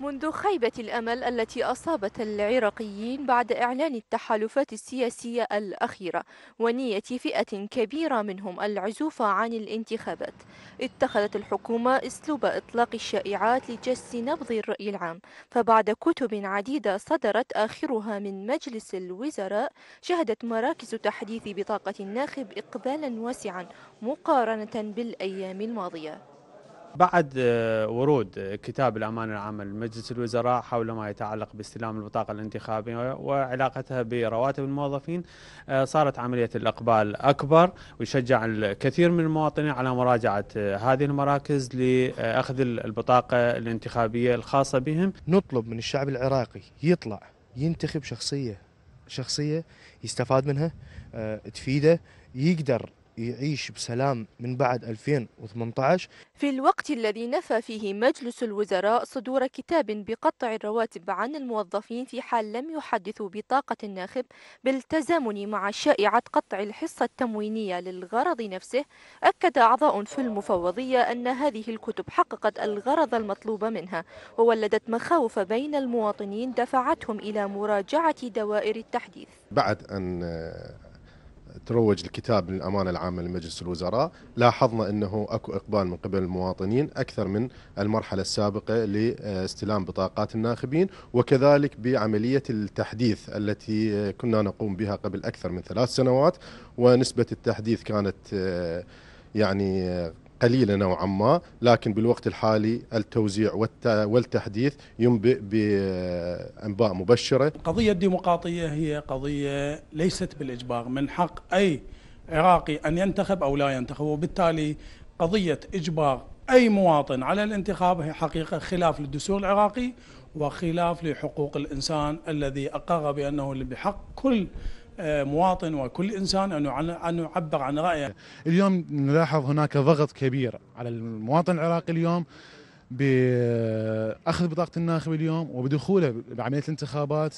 منذ خيبة الأمل التي أصابت العراقيين بعد إعلان التحالفات السياسية الأخيرة ونية فئة كبيرة منهم العزوف عن الانتخابات اتخذت الحكومة أسلوب إطلاق الشائعات لجس نبض الرأي العام فبعد كتب عديدة صدرت آخرها من مجلس الوزراء شهدت مراكز تحديث بطاقة الناخب إقبالا واسعا مقارنة بالأيام الماضية بعد آه، ورود آه، كتاب الأمانة العامة لمجلس الوزراء حول ما يتعلق باستلام البطاقة الانتخابية وعلاقتها برواتب الموظفين آه، صارت عملية الإقبال أكبر ويشجع الكثير من المواطنين على مراجعة هذه المراكز لأخذ البطاقة الانتخابية الخاصة بهم نطلب من الشعب العراقي يطلع ينتخب شخصية شخصية يستفاد منها تفيده يقدر يعيش بسلام من بعد 2018 في الوقت الذي نفى فيه مجلس الوزراء صدور كتاب بقطع الرواتب عن الموظفين في حال لم يحدثوا بطاقة الناخب بالتزامن مع شائعة قطع الحصة التموينية للغرض نفسه أكد أعضاء في المفوضية أن هذه الكتب حققت الغرض المطلوب منها وولدت مخاوف بين المواطنين دفعتهم إلى مراجعة دوائر التحديث بعد أن تروج الكتاب للامانه العامه لمجلس الوزراء لاحظنا انه اكو اقبال من قبل المواطنين اكثر من المرحله السابقه لاستلام بطاقات الناخبين وكذلك بعمليه التحديث التي كنا نقوم بها قبل اكثر من ثلاث سنوات ونسبه التحديث كانت آه، يعني آه، قليله نوعا ما لكن بالوقت الحالي التوزيع والتحديث ينبئ بانباء مبشره القضيه الديمقراطيه هي قضيه ليست بالاجبار من حق اي عراقي ان ينتخب او لا ينتخب وبالتالي قضيه اجبار اي مواطن على الانتخاب هي حقيقه خلاف للدستور العراقي وخلاف لحقوق الانسان الذي اقر بانه بحق كل آه، مواطن وكل انسان ان يعبر عن رايه. اليوم نلاحظ هناك ضغط كبير على المواطن العراقي اليوم باخذ بطاقه الناخب اليوم وبدخوله بعمليه الانتخابات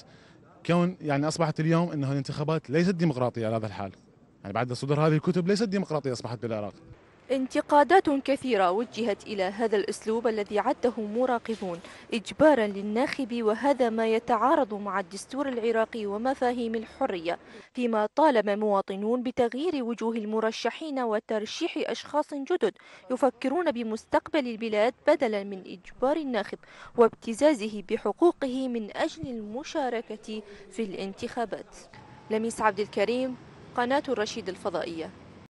كون يعني اصبحت اليوم انه الانتخابات ليست ديمقراطيه على هذا الحال. يعني بعد صدور هذه الكتب ليست ديمقراطيه اصبحت بالعراق. انتقادات كثيرة وجهت إلى هذا الأسلوب الذي عده مراقبون إجبارا للناخب وهذا ما يتعارض مع الدستور العراقي ومفاهيم الحرية فيما طالب مواطنون بتغيير وجوه المرشحين وترشيح أشخاص جدد يفكرون بمستقبل البلاد بدلا من إجبار الناخب وابتزازه بحقوقه من أجل المشاركة في الانتخابات لميس عبد الكريم قناة الرشيد الفضائية